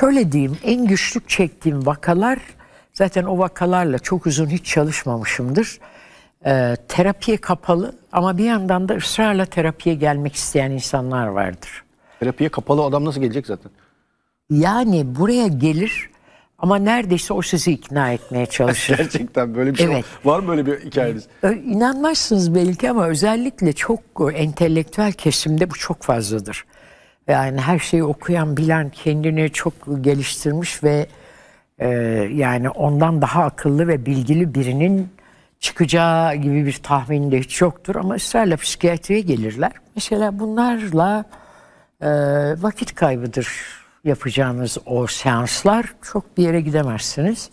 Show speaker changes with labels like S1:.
S1: şöyle diyeyim en güçlük çektiğim vakalar zaten o vakalarla çok uzun hiç çalışmamışımdır. E, terapiye kapalı ama bir yandan da ısrarla terapiye gelmek isteyen insanlar vardır. Terapiye kapalı adam nasıl gelecek zaten? Yani buraya gelir ama neredeyse o sizi ikna etmeye
S2: çalışır. Gerçekten böyle bir şey var. var mı böyle bir hikayeniz?
S1: İnanmazsınız belki ama özellikle çok entelektüel kesimde bu çok fazladır. Yani her şeyi okuyan, bilen, kendini çok geliştirmiş ve e, yani ondan daha akıllı ve bilgili birinin çıkacağı gibi bir tahmin de hiç yoktur. Ama ısrarla psikiyatriye gelirler. Mesela bunlarla e, vakit kaybıdır yapacağınız o seanslar. Çok bir yere gidemezsiniz.